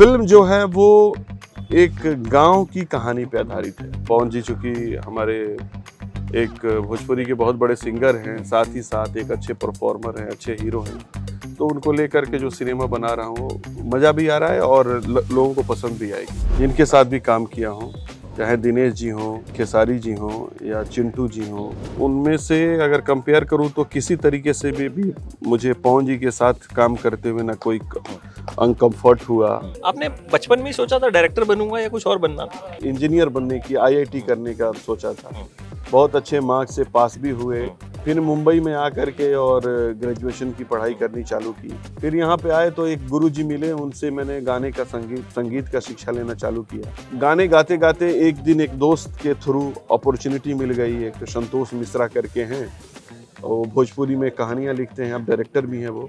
Film जो है वो एक गांव की कहानी पर आधारित है पवन जी चूँकि हमारे एक भोजपुरी के बहुत बड़े सिंगर हैं साथ ही साथ एक अच्छे परफॉर्मर हैं अच्छे हीरो हैं तो उनको लेकर के जो सिनेमा बना रहा हूँ मज़ा भी आ रहा है और लोगों को पसंद भी आएगी जिनके साथ भी काम किया हूँ चाहे दिनेश जी हों खेसारी जी हों या चिंटू जी हों उनमें से अगर कंपेयर करूँ तो किसी तरीके से भी, भी मुझे पवन जी के साथ काम करते हुए ना कोई अनकम्फर्ट हुआ आपने बचपन में सोचा था डायरेक्टर बनूंगा या कुछ और बनना इंजीनियर बनने की आईआईटी करने का सोचा था बहुत अच्छे मार्क्स से पास भी हुए फिर मुंबई में आकर के और ग्रेजुएशन की पढ़ाई करनी चालू की फिर यहाँ पे आए तो एक गुरु जी मिले उनसे मैंने गाने का संगीत संगीत का शिक्षा लेना चालू किया गाने गाते गाते एक दिन एक दोस्त के थ्रू अपॉर्चुनिटी मिल गई एक संतोष मिश्रा करके हैं वो भोजपुरी में कहानियाँ लिखते हैं अब डायरेक्टर भी हैं वो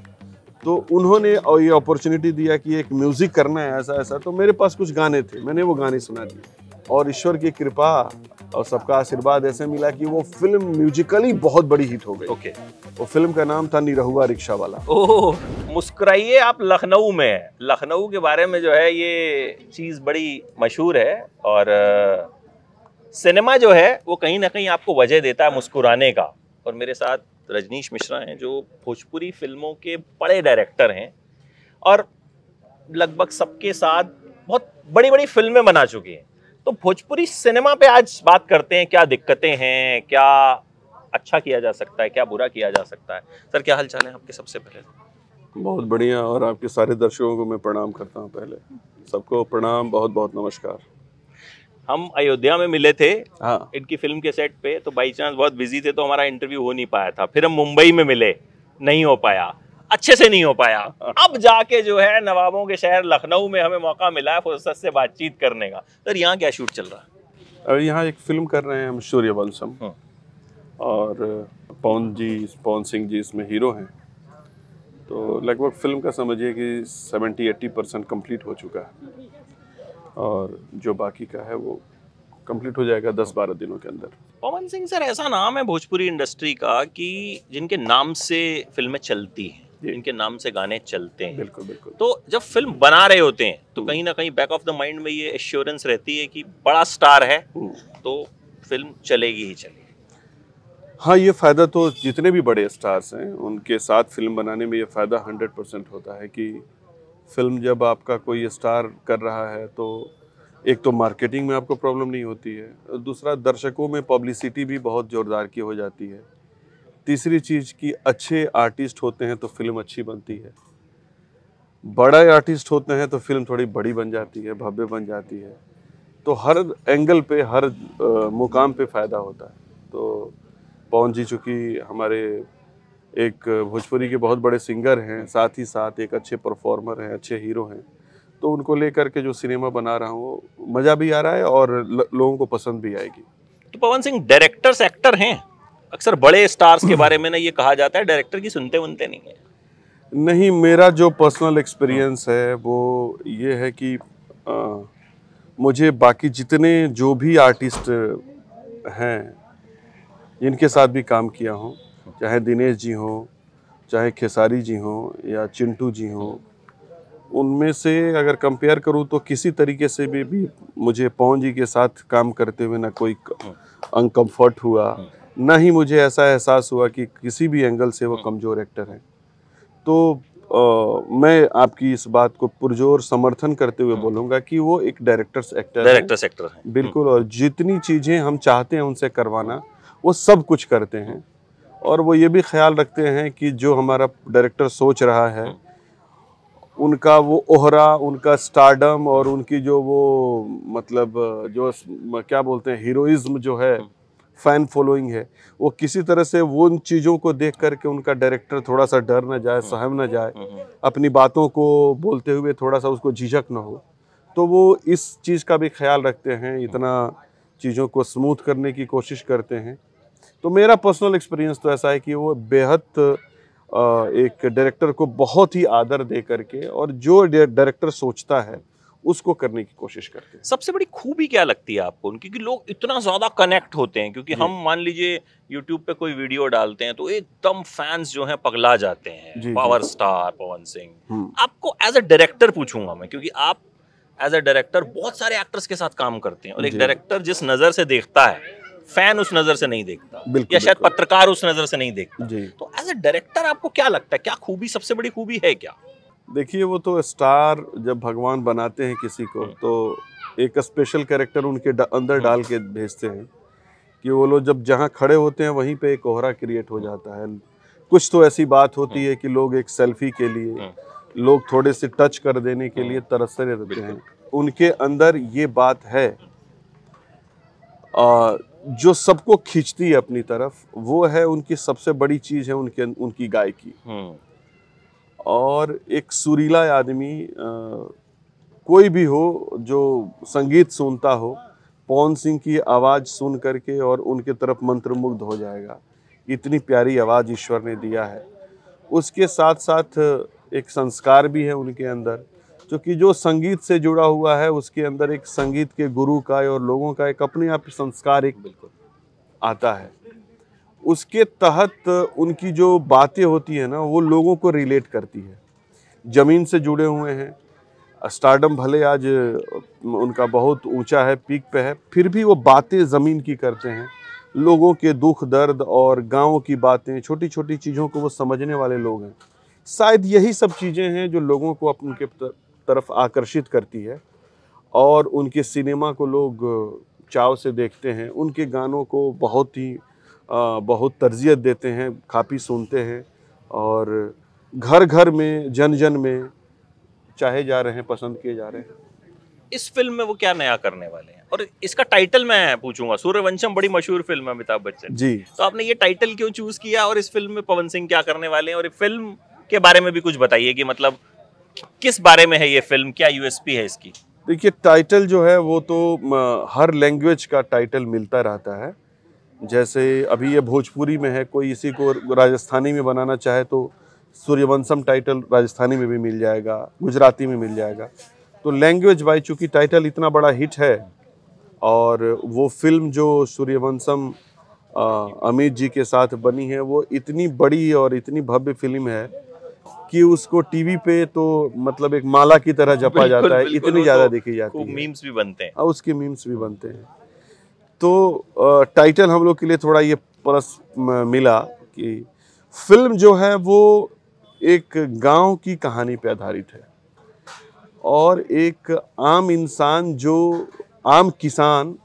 तो उन्होंने ये अपॉर्चुनिटी दिया कि एक म्यूज़िक करना है ऐसा ऐसा तो मेरे पास कुछ गाने थे मैंने वो गाने सुना दिए और ईश्वर की कृपा और सबका आशीर्वाद ऐसे मिला कि वो फिल्म म्यूजिकली बहुत बड़ी हिट हो गई ओके okay. वो फिल्म का नाम था निरहुआ रिक्शा वाला ओह मुस्कुराइए आप लखनऊ में लखनऊ के बारे में जो है ये चीज़ बड़ी मशहूर है और सिनेमा जो है वो कहीं ना कहीं आपको वजह देता है मुस्कुराने का और मेरे साथ रजनीश मिश्रा हैं जो भोजपुरी फिल्मों के बड़े डायरेक्टर हैं और लगभग सबके साथ बहुत बड़ी बड़ी फिल्में बना चुकी हैं तो भोजपुरी सिनेमा पे आज बात करते हैं क्या दिक्कतें हैं क्या अच्छा किया जा सकता है क्या बुरा किया जा सकता है सर क्या हालचाल है आपके सबसे पहले बहुत बढ़िया और आपके सारे दर्शकों को मैं प्रणाम करता हूँ पहले सबको प्रणाम बहुत बहुत नमस्कार हम अयोध्या में मिले थे हाँ। इनकी फिल्म के सेट पे तो बाई चांस बहुत बिजी थे तो हमारा इंटरव्यू हो नहीं पाया था फिर हम मुंबई में मिले नहीं हो पाया अच्छे से नहीं हो पाया हाँ। अब जाके जो है नवाबों के शहर लखनऊ में हमें मौका मिला है फुर्सत से बातचीत करने का सर यहाँ क्या शूट चल रहा है अभी यहाँ एक फिल्म कर रहे हैं हम सूर्य बलसम हाँ। और पवन जी पवन सिंह जी इसमें हीरो हैं तो लगभग फिल्म का समझिए कि सेवेंटी एट्टी परसेंट कम्प्लीट हो चुका है और जो बाकी का है वो कंप्लीट हो जाएगा दस बारह दिनों के अंदर पवन सिंह सर ऐसा नाम है भोजपुरी इंडस्ट्री का कि जिनके नाम से फिल्में चलती हैं जिनके नाम से गाने चलते हैं बिल्कुल बिल्कुल तो जब फिल्म बना रहे होते हैं तो कहीं ना कहीं बैक ऑफ द माइंड में ये एश्योरेंस रहती है कि बड़ा स्टार है हम्म। तो फिल्म चलेगी ही चलेगी हाँ ये फ़ायदा तो जितने भी बड़े स्टार्स हैं उनके साथ फिल्म बनाने में ये फ़ायदा हंड्रेड परसेंट होता है कि फिल्म जब आपका कोई स्टार कर रहा है तो एक तो मार्केटिंग में आपको प्रॉब्लम नहीं होती है दूसरा दर्शकों में पब्लिसिटी भी बहुत ज़ोरदार की हो जाती है तीसरी चीज़ कि अच्छे आर्टिस्ट होते हैं तो फिल्म अच्छी बनती है बड़ा आर्टिस्ट होते हैं तो फिल्म थोड़ी बड़ी बन जाती है भव्य बन जाती है तो हर एंगल पे हर आ, मुकाम पे फ़ायदा होता है तो पवन जी चूँकि हमारे एक भोजपुरी के बहुत बड़े सिंगर हैं साथ ही साथ एक अच्छे परफॉर्मर हैं अच्छे हीरो हैं तो उनको लेकर के जो सिनेमा बना रहा हूँ मज़ा भी आ रहा है और लोगों को पसंद भी आएगी तो पवन सिंह डायरेक्टर्स एक्टर हैं अक्सर बड़े स्टार्स के बारे में ना ये कहा जाता है डायरेक्टर की सुनते उनते नहीं है नहीं मेरा जो पर्सनल एक्सपीरियंस है वो ये है कि आ, मुझे बाकी जितने जो भी आर्टिस्ट हैं जिनके साथ भी काम किया हूँ चाहे दिनेश जी हों चाहे खेसारी जी हों या चिंटू जी हों उनमें से अगर कंपेयर करूं तो किसी तरीके से भी भी मुझे पवन जी के साथ काम करते हुए ना कोई अनकम्फर्ट हाँ। हुआ हाँ। ना ही मुझे ऐसा एहसास हुआ कि किसी भी एंगल से वो हाँ। कमज़ोर एक्टर हैं तो आ, मैं आपकी इस बात को पुरजोर समर्थन करते हुए बोलूँगा कि वो एक डायरेक्टर्स एक्टर डायरेक्टर्स एक्टर है बिल्कुल और जितनी चीज़ें हम चाहते हैं उनसे करवाना वो सब कुछ करते हैं और वो ये भी ख्याल रखते हैं कि जो हमारा डायरेक्टर सोच रहा है उनका वो ओहरा उनका स्टारडम और उनकी जो वो मतलब जो क्या बोलते हैं हीरोइज्म जो है फ़ैन फॉलोइंग है वो किसी तरह से वो उन चीज़ों को देख करके उनका डायरेक्टर थोड़ा सा डर ना जाए सहम ना जाए अपनी बातों को बोलते हुए थोड़ा सा उसको झिझक ना हो तो वो इस चीज़ का भी ख्याल रखते हैं इतना चीज़ों को स्मूथ करने की कोशिश करते हैं तो मेरा पर्सनल एक्सपीरियंस तो ऐसा है कि वो बेहद एक डायरेक्टर को बहुत ही आदर दे करके और जो डायरेक्टर सोचता है उसको करने की कोशिश करते हैं सबसे बड़ी खूबी क्या लगती है आपको उनकी कि लोग इतना ज़्यादा कनेक्ट होते हैं क्योंकि हम मान लीजिए यूट्यूब पे कोई वीडियो डालते हैं तो एकदम फैंस जो हैं पगला जाते हैं पावर स्टार पवन सिंह हम्म। आपको एज अ डायरेक्टर पूछूंगा मैं क्योंकि आप एज अ डायरेक्टर बहुत सारे एक्टर्स के साथ काम करते हैं और एक डायरेक्टर जिस नज़र से देखता है फैन उस नजर से नहीं देखता या शायद पत्रकार उस नजर से नहीं देखता जी तो एज ए डायरेक्टर आपको क्या लगता है क्या खूबी सबसे बड़ी खूबी है क्या देखिए वो तो स्टार जब भगवान बनाते हैं किसी को हम्म। तो एक स्पेशल कैरेक्टर उनके अंदर हम्म। डाल के भेजते हैं कि वो लोग जब जहाँ खड़े होते हैं वहीं पे एक कोहरा क्रिएट हो जाता है कुछ तो ऐसी बात होती हम्म। है कि लोग एक सेल्फी के लिए लोग थोड़े से टच कर देने के लिए तरसते रहते हैं उनके अंदर ये बात है जो सबको खींचती है अपनी तरफ वो है उनकी सबसे बड़ी चीज है उनके उनकी गायकी हम्म। और एक सुरीला आदमी कोई भी हो जो संगीत सुनता हो पवन सिंह की आवाज़ सुन करके और उनके तरफ मंत्रमुग्ध हो जाएगा इतनी प्यारी आवाज़ ईश्वर ने दिया है उसके साथ साथ एक संस्कार भी है उनके अंदर क्योंकि जो संगीत से जुड़ा हुआ है उसके अंदर एक संगीत के गुरु का और लोगों का एक अपने आप संस्कार एक बिल्कुल आता है उसके तहत उनकी जो बातें होती है ना वो लोगों को रिलेट करती है ज़मीन से जुड़े हुए हैं स्टार्डम भले आज उनका बहुत ऊंचा है पीक पे है फिर भी वो बातें ज़मीन की करते हैं लोगों के दुख दर्द और गाँव की बातें छोटी छोटी चीज़ों को वो समझने वाले लोग हैं शायद यही सब चीज़ें हैं जो लोगों को अपने तरफ आकर्षित करती है और उनके सिनेमा को लोग चाव से देखते हैं उनके गानों को बहुत ही आ, बहुत तरजियत देते हैं काफ़ी सुनते हैं और घर घर में जन जन में चाहे जा रहे हैं पसंद किए जा रहे हैं इस फिल्म में वो क्या नया करने वाले हैं और इसका टाइटल मैं पूछूंगा सूर्यवंशम बड़ी मशहूर फिल्म है अमिताभ बच्चन जी तो आपने ये टाइटल क्यों चूज किया और इस फिल्म में पवन सिंह क्या करने वाले हैं और फिल्म के बारे में भी कुछ बताइए कि मतलब किस बारे में है ये फिल्म क्या यूएसपी है इसकी देखिए टाइटल जो है वो तो हर लैंग्वेज का टाइटल मिलता रहता है जैसे अभी ये भोजपुरी में है कोई इसी को राजस्थानी में बनाना चाहे तो सूर्यवंशम टाइटल राजस्थानी में भी मिल जाएगा गुजराती में मिल जाएगा तो लैंग्वेज वाइज चूँकि टाइटल इतना बड़ा हिट है और वो फिल्म जो सूर्यवंशम अमित जी के साथ बनी है वो इतनी बड़ी और इतनी भव्य फिल्म है कि उसको टीवी पे तो मतलब एक माला की तरह जपा जाता है इतनी ज़्यादा तो देखी जाती है मीम्स भी बनते हैं हाँ, उसके मीम्स भी बनते हैं तो टाइटल हम लोग के लिए थोड़ा ये प्लस मिला कि फिल्म जो है वो एक गांव की कहानी पे आधारित है और एक आम इंसान जो आम किसान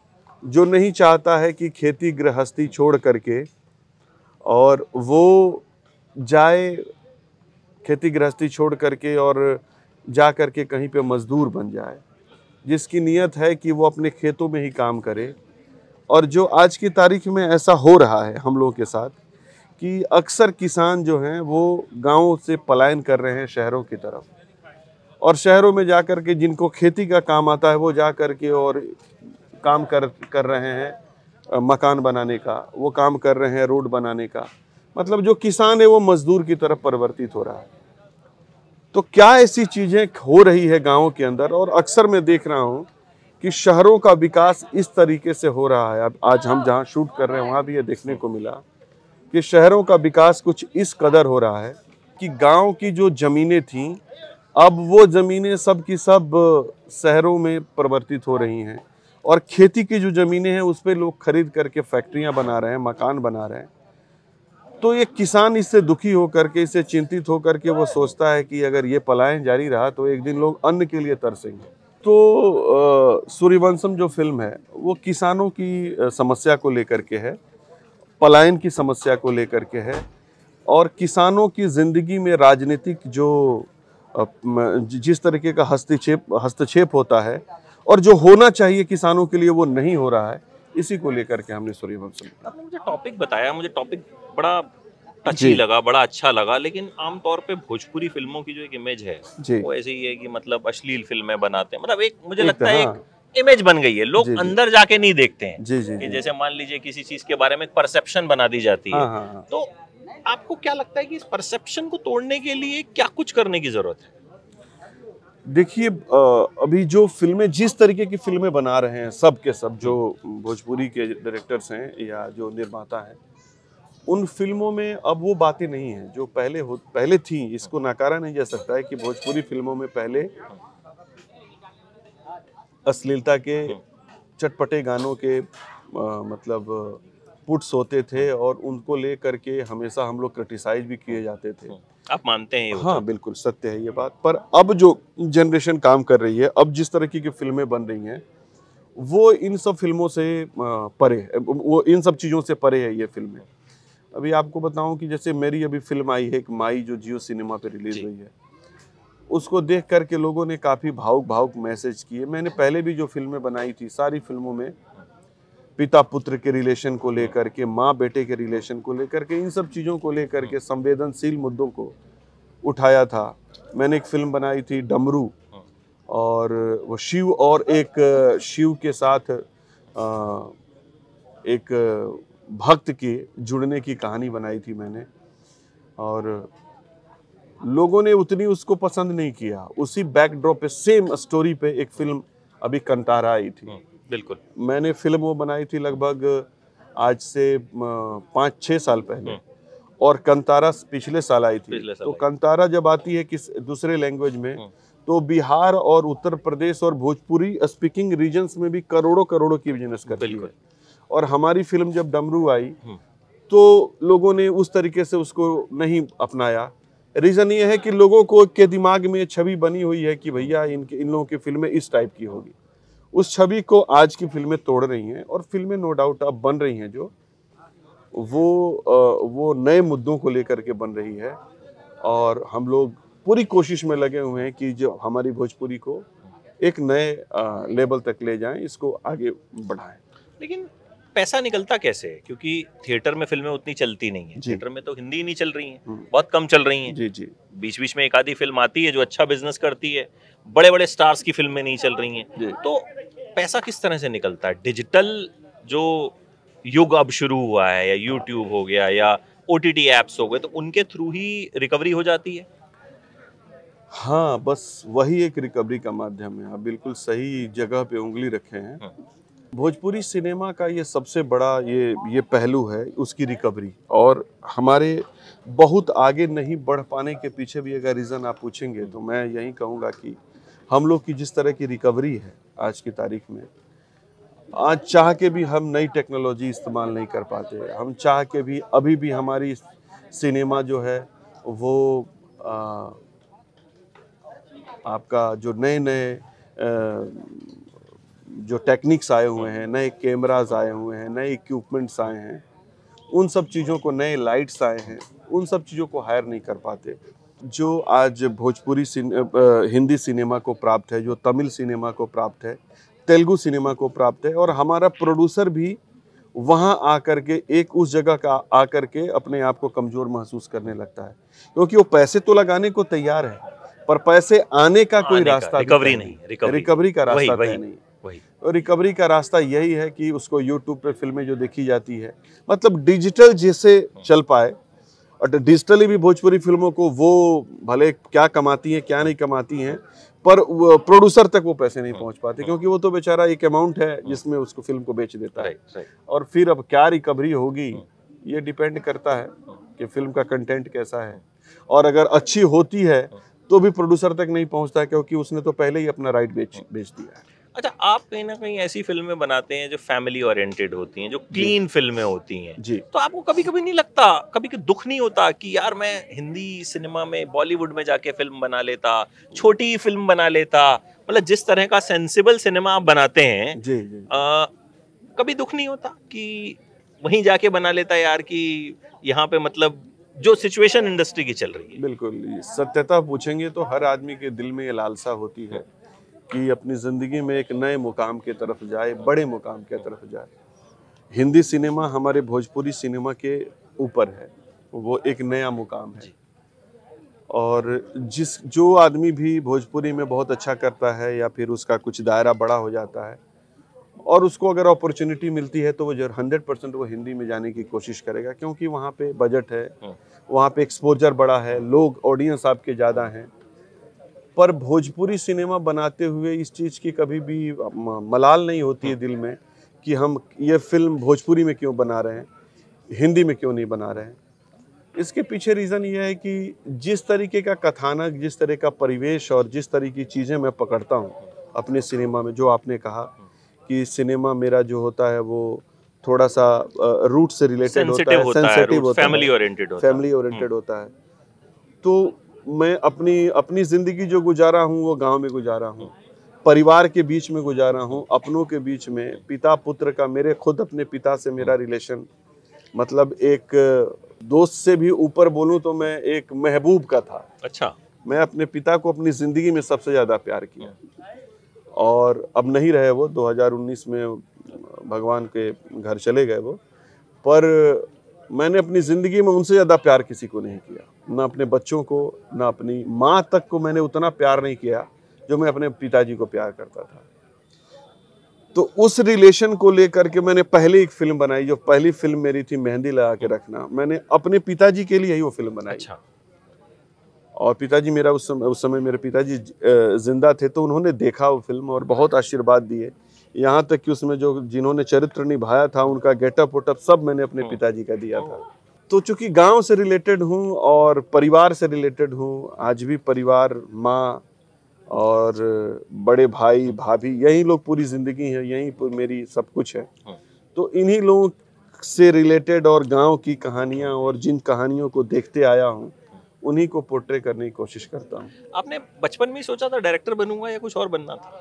जो नहीं चाहता है कि खेती गृहस्थी छोड़ करके और वो जाए खेती गृहस्थी छोड़ करके और जा करके कहीं पे मज़दूर बन जाए जिसकी नीयत है कि वो अपने खेतों में ही काम करे और जो आज की तारीख में ऐसा हो रहा है हम लोगों के साथ कि अक्सर किसान जो हैं वो गाँव से पलायन कर रहे हैं शहरों की तरफ और शहरों में जा कर के जिनको खेती का काम आता है वो जा कर के और काम कर कर रहे हैं मकान बनाने का वो काम कर रहे हैं रोड बनाने का मतलब जो किसान है वो मज़दूर की तरफ परिवर्तित हो रहा है तो क्या ऐसी चीज़ें हो रही है गाँव के अंदर और अक्सर मैं देख रहा हूँ कि शहरों का विकास इस तरीके से हो रहा है अब आज हम जहाँ शूट कर रहे हैं वहाँ भी ये देखने को मिला कि शहरों का विकास कुछ इस कदर हो रहा है कि गांव की जो ज़मीनें थीं अब वो ज़मीनें सब की सब शहरों में परिवर्तित हो रही हैं और खेती की जो ज़मीनें हैं उस पर लोग खरीद करके फैक्ट्रियाँ बना रहे हैं मकान बना रहे हैं तो ये किसान इससे दुखी होकर के इससे चिंतित होकर के वो सोचता है कि अगर ये पलायन जारी रहा तो एक दिन लोग अन्न के लिए तरसेंगे तो सूर्यवंशम जो फिल्म है वो किसानों की समस्या को लेकर के है पलायन की समस्या को लेकर के है और किसानों की ज़िंदगी में राजनीतिक जो जिस तरीके का हस्तक्षेप हस्तक्षेप होता है और जो होना चाहिए किसानों के लिए वो नहीं हो रहा है इसी को लेकर के हमने सूर्यवंशम आपने मुझे टॉपिक बताया मुझे टॉपिक बड़ा टची लगा बड़ा अच्छा लगा लेकिन आमतौर पे भोजपुरी फिल्मों की जो एक इमेज है वो ऐसे ही है कि मतलब अश्लील फिल्में बनाते हैं मतलब एक मुझे एक लगता है एक इमेज बन गई है लोग अंदर जाके नहीं देखते हैं जी, जी, कि जैसे मान लीजिए किसी चीज के बारे में परसेप्शन बना दी जाती है हाँ, हाँ, हाँ। तो आपको क्या लगता है कि इस परसेप्शन को तोड़ने के लिए क्या कुछ करने की जरूरत है देखिए अभी जो फिल्में जिस तरीके की फिल्में बना रहे हैं सब के सब जो भोजपुरी के डायरेक्टर्स हैं या जो निर्माता हैं उन फिल्मों में अब वो बातें नहीं हैं जो पहले हो पहले थी इसको नकारा नहीं जा सकता है कि भोजपुरी फिल्मों में पहले अश्लीलता के चटपटे गानों के आ, मतलब पुट्स होते थे और उनको ले करके हमेशा हम लोग क्रिटिसाइज भी किए जाते थे आप मानते हैं हाँ बिल्कुल सत्य है ये बात पर अब जो जनरेशन काम कर रही है अब जिस तरह की फिल्में बन रही हैं वो इन सब फिल्मों से परे वो इन सब चीज़ों से परे है ये फिल्में अभी आपको बताऊं कि जैसे मेरी अभी फिल्म आई है एक माई जो जियो सिनेमा पे रिलीज हुई है उसको देख करके लोगों ने काफ़ी भावुक भावुक मैसेज किए मैंने पहले भी जो फिल्में बनाई थी सारी फिल्मों में पिता पुत्र के रिलेशन को लेकर के माँ बेटे के रिलेशन को लेकर के इन सब चीज़ों को लेकर के हम्म। संवेदनशील मुद्दों को उठाया था मैंने एक फिल्म बनाई थी डमरू हाँ। और वो शिव और एक शिव के साथ एक भक्त के जुड़ने की कहानी बनाई थी मैंने और लोगों ने उतनी उसको पसंद नहीं किया उसी बैकड्रॉप पे सेम स्टोरी पे एक फिल्म अभी कंटारा आई थी हम्म, बिल्कुल मैंने फिल्म वो बनाई थी लगभग आज से पाँच छः साल पहले हम्म। और कंतारा पिछले साल आई थी साल तो कंतारा जब आती है किस दूसरे लैंग्वेज में हम्म। तो बिहार और उत्तर प्रदेश और भोजपुरी स्पीकिंग रीजन्स में भी करोड़ों करोड़ों की बिजनेस करती है और हमारी फिल्म जब डमरू आई हम्म। तो लोगों ने उस तरीके से उसको नहीं अपनाया रीज़न ये है कि लोगों को के दिमाग में छवि बनी हुई है कि भैया इनके इन लोगों की फिल्में इस टाइप की होगी उस छवि को आज की फिल्में तोड़ रही हैं और फिल्में नो डाउट अब बन रही हैं जो वो वो नए मुद्दों को लेकर के बन रही है और हम लोग पूरी कोशिश में लगे हुए हैं कि जो हमारी भोजपुरी को एक नए लेवल तक ले जाएं इसको आगे बढ़ाएं लेकिन पैसा निकलता कैसे है क्योंकि थिएटर में फिल्में उतनी चलती नहीं है थिएटर में तो हिंदी नहीं चल रही है हम्म। बहुत कम चल रही है जी जी बीच बीच में एक आधी फिल्म आती है जो अच्छा बिजनेस करती है बड़े बड़े स्टार्स की फिल्में नहीं चल रही हैं तो पैसा किस तरह से निकलता है डिजिटल जो युग अब शुरू हुआ है या यूट्यूब हो गया या ओ टी टी हो गए तो उनके थ्रू ही रिकवरी हो जाती है हाँ बस वही एक रिकवरी का माध्यम है आप बिल्कुल सही जगह पे उंगली रखे हैं हम्म। भोजपुरी सिनेमा का ये सबसे बड़ा ये ये पहलू है उसकी रिकवरी और हमारे बहुत आगे नहीं बढ़ पाने के पीछे भी अगर रीज़न आप पूछेंगे तो मैं यही कहूँगा कि हम लोग की जिस तरह की रिकवरी है आज की तारीख में आज चाह के भी हम नई टेक्नोलॉजी इस्तेमाल नहीं कर पाते हम चाह के भी अभी भी हमारी सिनेमा जो है वो आ, आपका जो नए नए जो टेक्निक्स हाँ। आए हुए हैं नए कैमराज आए हुए हैं नए इक्विपमेंट्स आए हैं उन सब चीज़ों को नए लाइट्स आए हैं उन सब चीज़ों को हायर नहीं कर पाते जो आज भोजपुरी हिंदी सिनेमा को प्राप्त है जो तमिल सिनेमा को प्राप्त है तेलुगु सिनेमा को प्राप्त है और हमारा प्रोड्यूसर भी वहाँ आकर के एक उस जगह का आकर के अपने आप को कमज़ोर महसूस करने लगता है क्योंकि वो पैसे तो लगाने को तैयार है पर पैसे आने का कोई रास्ता रिकवरी नहीं, रिकवरी, रिकवरी का रास्ता वही, वही। नहीं रिकवरी का रास्ता यही है कि उसको यूट्यूब पर फिल्में जो देखी जाती है मतलब डिजिटल जैसे चल पाए और डिजिटली भी भोजपुरी फिल्मों को वो भले क्या कमाती हैं क्या नहीं कमाती हैं पर प्रोड्यूसर तक वो पैसे नहीं पहुंच पाते क्योंकि वो तो बेचारा एक अमाउंट है जिसमें उसको फिल्म को बेच देता है और फिर अब क्या रिकवरी होगी ये डिपेंड करता है कि फिल्म का कंटेंट कैसा है और अगर अच्छी होती है तो भी प्रोड्यूसर तक नहीं पहुंचता क्योंकि उसने तो पहले ही अपना राइट बेच बेच दिया है अच्छा आप कहीं ना कहीं ऐसी फिल्में बनाते हैं जो फैमिली ओरिएंटेड होती हैं जो क्लीन फिल्में होती हैं जी तो आपको कभी कभी नहीं लगता कभी कभी दुख नहीं होता कि यार मैं हिंदी सिनेमा में बॉलीवुड में जाके फिल्म बना लेता छोटी फिल्म बना लेता मतलब जिस तरह का सेंसिबल सिनेमा आप बनाते हैं जी, जी। आ, कभी दुख नहीं होता कि वहीं जाके बना लेता यार कि यहाँ पे मतलब जो सिचुएशन इंडस्ट्री की चल रही है बिल्कुल सत्यता पूछेंगे तो हर आदमी के दिल में ये लालसा होती है कि अपनी ज़िंदगी में एक नए मुकाम की तरफ जाए बड़े मुकाम की तरफ जाए हिंदी सिनेमा हमारे भोजपुरी सिनेमा के ऊपर है वो एक नया मुकाम है और जिस जो आदमी भी भोजपुरी में बहुत अच्छा करता है या फिर उसका कुछ दायरा बड़ा हो जाता है और उसको अगर अपॉर्चुनिटी मिलती है तो वो जरूर हंड्रेड परसेंट वो हिंदी में जाने की कोशिश करेगा क्योंकि वहाँ पे बजट है हाँ। वहाँ पे एक्सपोजर बड़ा है लोग ऑडियंस आपके ज़्यादा हैं पर भोजपुरी सिनेमा बनाते हुए इस चीज़ की कभी भी मलाल नहीं होती है हाँ। दिल में कि हम ये फिल्म भोजपुरी में क्यों बना रहे हैं हिंदी में क्यों नहीं बना रहे हैं इसके पीछे रीज़न ये है कि जिस तरीके का कथानक जिस तरह का परिवेश और जिस तरह की चीज़ें मैं पकड़ता हूँ अपने सिनेमा में जो आपने कहा कि सिनेमा मेरा जो होता है वो थोड़ा सा रूट से रिलेटेड होता है सेंसिटिव होता है फैमिली ओरिएंटेड होता है फैमिली हम्म। ओरिएंटेड होता है तो मैं अपनी अपनी ज़िंदगी जो गुजारा हूँ वो गांव में गुजारा हूँ परिवार के बीच में गुजारा हूँ अपनों के बीच में पिता पुत्र का मेरे खुद अपने पिता से मेरा रिलेशन मतलब एक दोस्त से भी ऊपर बोलूँ तो मैं एक महबूब का था अच्छा मैं अपने पिता को अपनी ज़िंदगी में सबसे ज़्यादा प्यार किया और अब नहीं रहे वो 2019 में भगवान के घर चले गए वो पर मैंने अपनी ज़िंदगी में उनसे ज़्यादा प्यार किसी को नहीं किया ना अपने बच्चों को ना अपनी माँ तक को मैंने उतना प्यार नहीं किया जो मैं अपने पिताजी को प्यार करता था तो उस रिलेशन को लेकर के मैंने पहले एक फिल्म बनाई जो पहली फिल्म मेरी थी मेहंदी लगा के रखना मैंने अपने पिताजी के लिए ही वो फिल्म बनाई अच्छा। और पिताजी मेरा उस समय उस समय मेरे पिताजी जिंदा थे तो उन्होंने देखा वो फिल्म और बहुत आशीर्वाद दिए यहाँ तक कि उसमें जो जिन्होंने चरित्र निभाया था उनका गेटअप वोटअप सब मैंने अपने हम्म। पिताजी का दिया था तो चूंकि गांव से रिलेटेड हूँ और परिवार से रिलेटेड हूँ आज भी परिवार माँ और बड़े भाई भाभी यही लोग पूरी ज़िंदगी है यहीं मेरी सब कुछ है हाँ। तो इन्हीं लोगों से रिलेटेड और गांव की कहानियाँ और जिन कहानियों को देखते आया हूँ उन्हीं को पोर्ट्रे करने की कोशिश करता हूँ आपने बचपन में सोचा था डायरेक्टर बनूंगा या कुछ और बनना था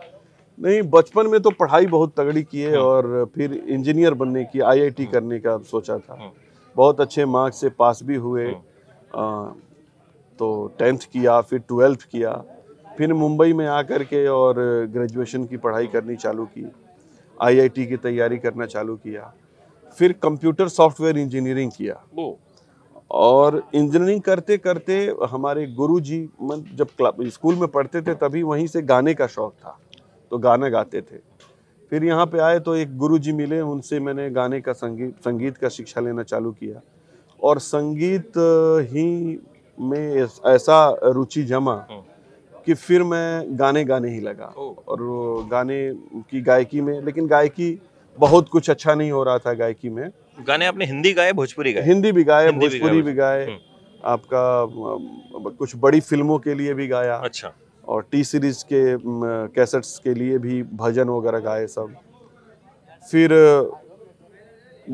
नहीं बचपन में तो पढ़ाई बहुत तगड़ी की है हाँ। और फिर इंजीनियर बनने की आईआईटी हाँ। करने का सोचा था बहुत अच्छे मार्क्स से पास भी हुए हम्म। आ, तो टेंथ किया फिर ट्वेल्थ किया फिर मुंबई में आ कर के और ग्रेजुएशन की पढ़ाई करनी चालू की आईआईटी की तैयारी करना चालू किया फिर कंप्यूटर सॉफ्टवेयर इंजीनियरिंग किया और इंजीनियरिंग करते करते हमारे गुरु जी जब स्कूल में पढ़ते थे तभी वहीं से गाने का शौक था तो गाना गाते थे फिर यहाँ पे आए तो एक गुरुजी मिले उनसे मैंने गाने का संगीत संगीत का शिक्षा लेना चालू किया और संगीत ही में ऐसा रुचि जमा हाँ। कि फिर मैं गाने गाने ही लगा और गाने की गायकी में लेकिन गायकी बहुत कुछ अच्छा नहीं हो रहा था गायकी में गाने आपने हिंदी गाए भोजपुरी गाए हिंदी भी गाए भोजपुरी भी गाए हम्म। आपका कुछ बड़ी फिल्मों के लिए भी गाया अच्छा और टी सीरीज़ के कैसेट्स के लिए भी भजन वगैरह गाए सब फिर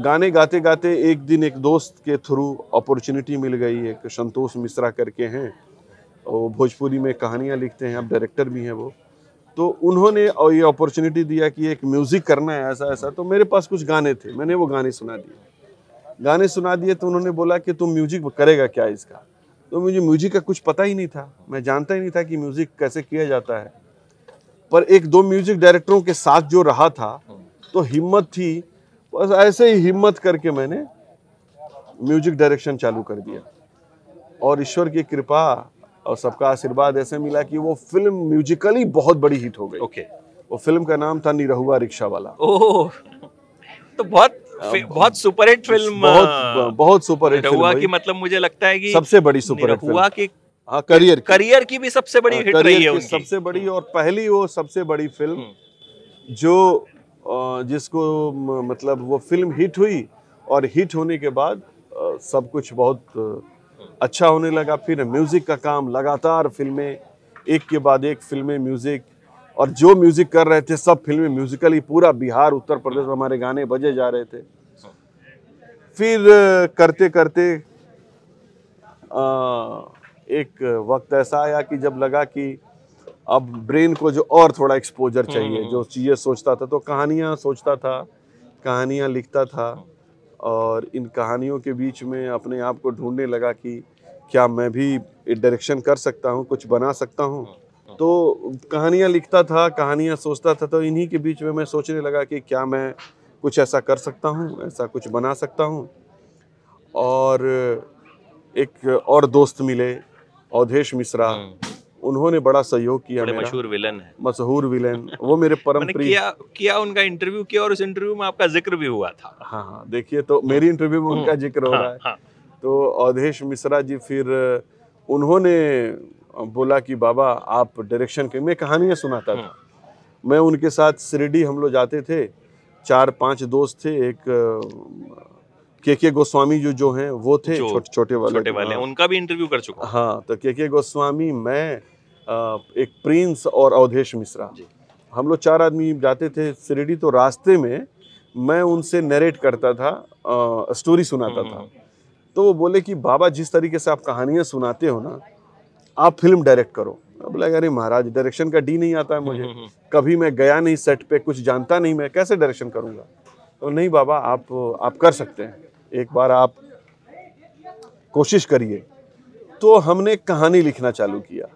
गाने गाते गाते एक दिन एक दोस्त के थ्रू अपॉर्चुनिटी मिल गई एक संतोष मिश्रा करके हैं वो भोजपुरी में कहानियाँ लिखते हैं अब डायरेक्टर भी हैं वो तो उन्होंने और ये अपॉर्चुनिटी दिया कि एक म्यूज़िक करना है ऐसा ऐसा तो मेरे पास कुछ गाने थे मैंने वो गाने सुना दिए गाने सुना दिए तो उन्होंने बोला कि तुम म्यूजिक करेगा क्या इसका तो मुझे म्यूजिक का कुछ पता ही नहीं था मैं जानता ही नहीं था कि म्यूजिक कैसे किया जाता है पर एक दो म्यूजिक डायरेक्टरों के साथ जो रहा था तो हिम्मत थी बस ऐसे ही हिम्मत करके मैंने म्यूजिक डायरेक्शन चालू कर दिया और ईश्वर की कृपा और सबका आशीर्वाद ऐसे मिला कि वो फिल्म म्यूजिकली बहुत बड़ी हिट हो गई ओके okay. वो फिल्म का नाम था निरहुआ रिक्शा वाला ओह तो बहुत बहुत सुपरहिट फिल्म बहुत हाँ। बहुत सुपरहिट हुआ की मतलब मुझे लगता है कि सबसे बड़ी सुपरहिट हुआ की हाँ करियर करियर की भी सबसे बड़ी हाँ, हिट रही है सबसे बड़ी हाँ। और पहली वो सबसे बड़ी फिल्म हम्म। जो जिसको मतलब वो फिल्म हिट हुई और हिट होने के बाद सब कुछ बहुत अच्छा होने लगा फिर म्यूज़िक का काम लगातार फिल्में एक के बाद एक फिल्में म्यूज़िक और जो म्यूज़िक कर रहे थे सब फिल्में म्यूज़िकली पूरा बिहार उत्तर प्रदेश में हमारे गाने बजे जा रहे थे फिर करते करते आ, एक वक्त ऐसा आया कि जब लगा कि अब ब्रेन को जो और थोड़ा एक्सपोजर चाहिए हम्म। जो चीज़ें सोचता था तो कहानियाँ सोचता था कहानियाँ लिखता था और इन कहानियों के बीच में अपने आप को ढूंढने लगा कि क्या मैं भी डायरेक्शन कर सकता हूँ कुछ बना सकता हूँ हाँ। तो कहानियाँ लिखता था कहानियाँ सोचता था तो इन्हीं के बीच में मैं सोचने लगा कि क्या मैं कुछ ऐसा कर सकता हूँ ऐसा कुछ बना सकता हूँ और एक और दोस्त मिले अवधेश मिश्रा हाँ। उन्होंने बड़ा सहयोग किया मेरा मशहूर विलन है मशहूर विलन वो मेरे परम किया किया उनका इंटरव्यू किया और उस इंटरव्यू में आपका जिक्र भी हुआ था हाँ हाँ देखिए तो मेरी इंटरव्यू में हम्म। उनका जिक्र हो हाँ, रहा है तो अवधेश मिश्रा जी फिर उन्होंने बोला कि बाबा आप डायरेक्शन के मैं कहानियाँ सुनाता था हाँ। मैं उनके साथ सिरडी हम लोग जाते थे चार पांच दोस्त थे एक के के गोस्वामी जो जो हैं वो थे छोटे छोटे वाले छोटे वाले हाँ। उनका भी इंटरव्यू कर चुका हाँ तो के के गोस्वामी मैं एक प्रिंस और अवधेश मिश्रा हम लोग चार आदमी जाते थे सिरडी तो रास्ते में मैं उनसे नरेट करता था आ, स्टोरी सुनाता हम्म, था हम्म। तो वो बोले कि बाबा जिस तरीके से आप कहानियाँ सुनाते हो ना आप फिल्म डायरेक्ट करो अब लगा अरे महाराज डायरेक्शन का डी नहीं आता है मुझे कभी मैं गया नहीं सेट पे कुछ जानता नहीं मैं कैसे डायरेक्शन करूंगा तो नहीं बाबा आप आप कर सकते हैं एक बार आप कोशिश करिए तो हमने कहानी लिखना चालू किया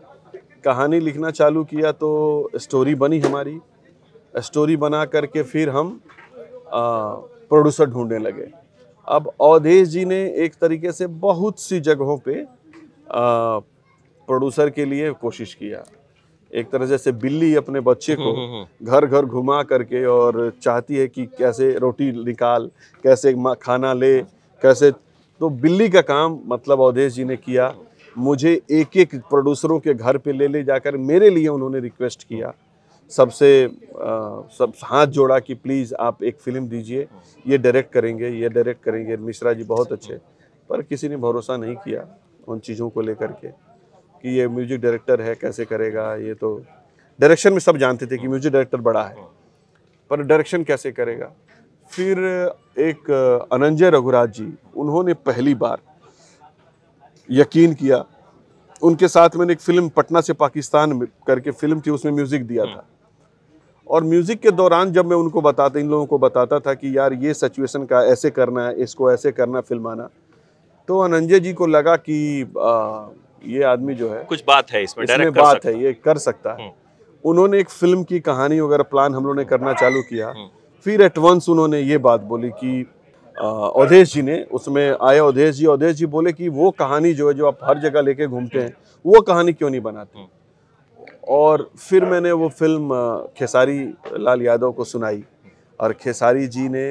कहानी लिखना चालू किया तो स्टोरी बनी हमारी स्टोरी बना करके फिर हम प्रोड्यूसर ढूंढने लगे अब अवधेश जी ने एक तरीके से बहुत सी जगहों पे प्रोड्यूसर के लिए कोशिश किया एक तरह जैसे बिल्ली अपने बच्चे को हम्म, हम्म, हम्म। घर घर घुमा करके और चाहती है कि कैसे रोटी निकाल कैसे खाना ले कैसे तो बिल्ली का काम मतलब अवधेश जी ने किया मुझे एक एक प्रोड्यूसरों के घर पे ले ले जाकर मेरे लिए उन्होंने रिक्वेस्ट किया सबसे सब हाथ जोड़ा कि प्लीज़ आप एक फिल्म दीजिए ये डायरेक्ट करेंगे ये डायरेक्ट करेंगे मिश्रा जी बहुत अच्छे पर किसी ने भरोसा नहीं किया उन चीज़ों को लेकर के कि ये म्यूजिक डायरेक्टर है कैसे करेगा ये तो डायरेक्शन में सब जानते थे कि म्यूजिक डायरेक्टर बड़ा है पर डायरेक्शन कैसे करेगा फिर एक अनंजय रघुराज जी उन्होंने पहली बार यकीन किया उनके साथ मैंने एक फिल्म पटना से पाकिस्तान करके फिल्म थी उसमें म्यूज़िक दिया था और म्यूज़िक के दौरान जब मैं उनको बताता इन लोगों को बताता था कि यार ये सिचुएशन का ऐसे करना है इसको ऐसे करना फिल्माना तो अनंजय जी को लगा कि आ, ये आदमी जो है कुछ बात है इसमें, इसमें बात है ये कर सकता है हम्म। उन्होंने एक फिल्म की कहानी वगैरह प्लान हम लोग ने करना चालू किया हम्म। फिर एट वंस उन्होंने ये बात बोली कि अवधेश जी ने उसमें आए अवधेश जी अवधेश जी बोले कि वो कहानी जो है जो आप हर जगह लेके घूमते हैं वो कहानी क्यों नहीं बनाते हम्म। और फिर मैंने वो फिल्म खेसारी लाल यादव को सुनाई और खेसारी जी ने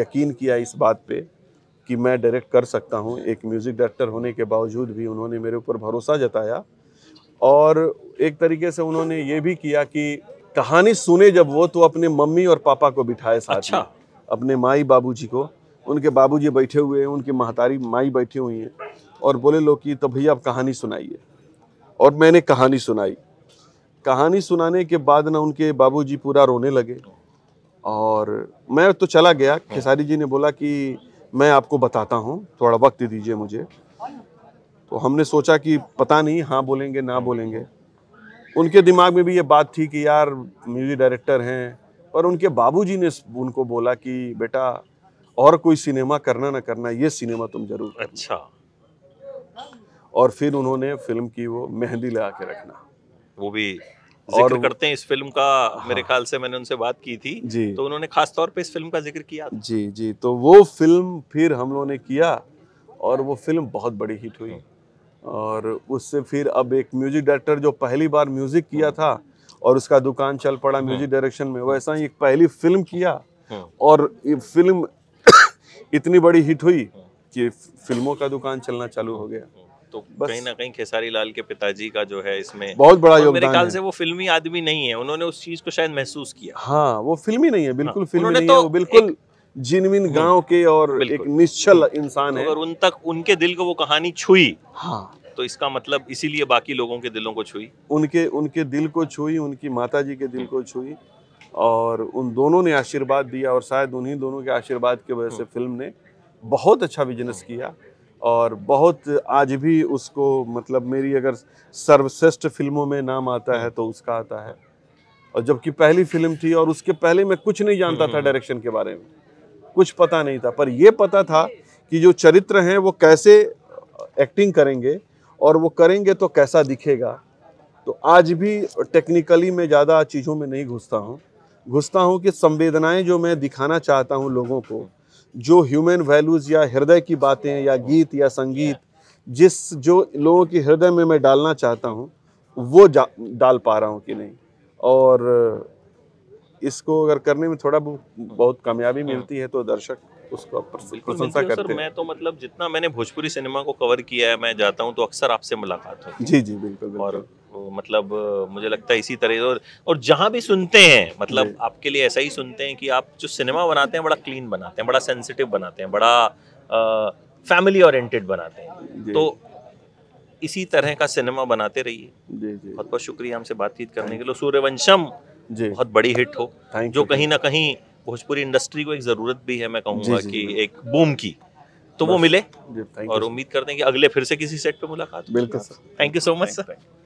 यकीन किया इस बात पे कि मैं डायरेक्ट कर सकता हूँ एक म्यूज़िक डायरेक्टर होने के बावजूद भी उन्होंने मेरे ऊपर भरोसा जताया और एक तरीके से उन्होंने ये भी किया कि कहानी सुने जब वो तो अपने मम्मी और पापा को बिठाए साथ अच्छा। अपने माई बाबू को उनके बाबू बैठे हुए हैं उनकी महतारी माई बैठी हुई हैं और बोले लोग कि तो भैया आप कहानी सुनाइए और मैंने कहानी सुनाई कहानी सुनाने के बाद ना उनके बाबूजी पूरा रोने लगे और मैं तो चला गया खेसारी जी ने बोला कि मैं आपको बताता हूँ थोड़ा वक्त दीजिए मुझे तो हमने सोचा कि पता नहीं हाँ बोलेंगे ना बोलेंगे उनके दिमाग में भी ये बात थी कि यार म्यूज़िक डायरेक्टर हैं पर उनके बाबूजी ने उनको बोला कि बेटा और कोई सिनेमा करना ना करना ये सिनेमा तुम जरूर अच्छा और फिर उन्होंने फिल्म की वो मेहंदी लगा के रखना वो भी जिक्र करते हैं इस फिल्म का हाँ, मेरे ख्याल से मैंने उनसे बात की थी जी तो उन्होंने खास तौर पे इस फिल्म का जिक्र किया था। जी जी तो वो फिल्म फिर हम लोगों ने किया और वो फिल्म बहुत बड़ी हिट हुई और उससे फिर अब एक म्यूजिक डायरेक्टर जो पहली बार म्यूजिक किया था और उसका दुकान चल पड़ा हाँ। म्यूजिक डायरेक्शन में वैसा ही एक पहली फिल्म किया हाँ। और ये फिल्म इतनी बड़ी हिट हुई कि फिल्मों का दुकान चलना चालू हो गया तो कहीं ना कहीं खेसारी लाल के पिताजी का जो है इसमें बहुत बड़ा योगदान मेरे ख्याल से वो फिल्मी आदमी नहीं है उन्होंने उस चीज को शायद महसूस किया हाँ वो फिल्मी नहीं है हाँ, बिल्कुल हाँ, फिल्मी तो नहीं तो है वो बिल्कुल जिनविन हम्म, गांव के और एक निश्चल इंसान तो है अगर उन तक उनके दिल को वो कहानी छुई हाँ तो इसका मतलब इसीलिए बाकी लोगों के दिलों को छुई उनके उनके दिल को छुई उनकी माता जी के दिल हम्म। को छुई और उन दोनों ने आशीर्वाद दिया और शायद उन्हीं दोनों के आशीर्वाद की वजह से हम्म। फिल्म ने बहुत अच्छा बिजनेस किया और बहुत आज भी उसको मतलब मेरी अगर सर्वश्रेष्ठ फिल्मों में नाम आता है तो उसका आता है और जबकि पहली फिल्म थी और उसके पहले मैं कुछ नहीं जानता था हम्म। डायरेक्शन के बारे में कुछ पता नहीं था पर यह पता था कि जो चरित्र हैं वो कैसे एक्टिंग करेंगे और वो करेंगे तो कैसा दिखेगा तो आज भी टेक्निकली मैं ज़्यादा चीज़ों में नहीं घुसता हूँ घुसता हूँ कि संवेदनाएं जो मैं दिखाना चाहता हूँ लोगों को जो ह्यूमन वैल्यूज़ या हृदय की बातें या गीत या संगीत जिस जो लोगों के हृदय में मैं डालना चाहता हूँ वो डाल पा रहा हूँ कि नहीं और इसको अगर करने में थोड़ा बहुत कामयाबी हाँ। मिलती है तो दर्शक उसको प्रशंसा करते सर, मैं तो मतलब जितना मैंने भोजपुरी सिनेमा को कवर किया है मैं जाता हूँ तो अक्सर आपसे मुलाकात होती जी जी बिल्कुल, बिल्कुल। और तो मतलब मुझे लगता है इसी तरह और और जहाँ भी सुनते हैं मतलब आपके लिए ऐसा ही सुनते हैं कि आप जो सिनेमा बनाते हैं बड़ा क्लीन बनाते हैं बड़ा सेंसिटिव बनाते हैं बड़ा फैमिली ओरिएंटेड बनाते हैं तो इसी तरह का सिनेमा बनाते रहिए बहुत बहुत शुक्रिया हमसे बातचीत करने के लिए सूर्यवंशम बहुत बड़ी हिट हो जो कहीं ना कहीं भोजपुरी इंडस्ट्री को एक ज़रूरत भी है मैं कहूँगा कि एक बूम की तो वो मिले और उम्मीद करते हैं कि अगले फिर से किसी सेट पे मुलाकात बिल्कुल sir thank you so much sir